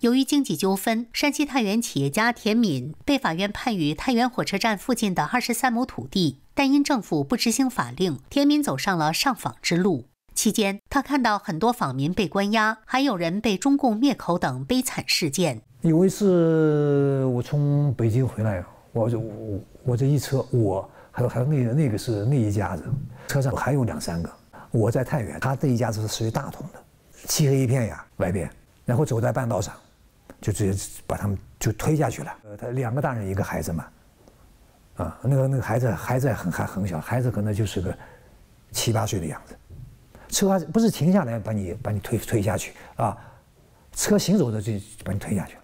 由于经济纠纷，山西太原企业家田敏被法院判予太原火车站附近的二十三亩土地，但因政府不执行法令，田敏走上了上访之路。期间，他看到很多访民被关押，还有人被中共灭口等悲惨事件。有一次，我从北京回来，我就我我这一车，我还有还有那个那个是那一家子，车上还有两三个。我在太原，他这一家子是属于大同的。漆黑一片呀，外边，然后走在半道上。就直接把他们就推下去了。呃，他两个大人一个孩子嘛，啊，那个那个孩子孩子很还很小，孩子可能就是个七八岁的样子。车不是停下来把你把你推推下去啊，车行走的就把你推下去了。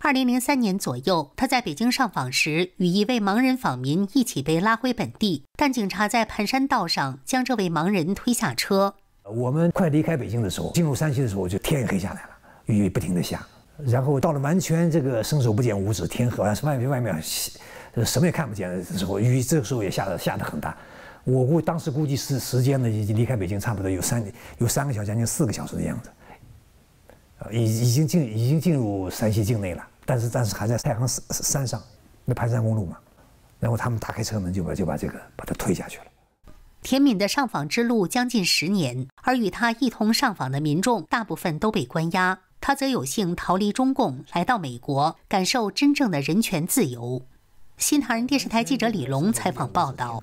二零零三年左右，他在北京上访时，与一位盲人访民一起被拉回本地，但警察在盘山道上将这位盲人推下车。我们快离开北京的时候，进入山西的时候就天也黑下来了，雨不停的下。然后到了完全这个伸手不见五指，天河是外面外面什么也看不见的时候，雨这个时候也下的下的很大。我估当时估计是时间呢，已经离开北京差不多有三有三个小将近四个小时的样子，已已经进已经进入山西境内了，但是但是还在太行山山上，那盘山公路嘛，然后他们打开车门就把就把这个把它推下去了。田敏的上访之路将近十年，而与他一同上访的民众大部分都被关押。他则有幸逃离中共，来到美国，感受真正的人权自由。新唐人电视台记者李龙采访报道。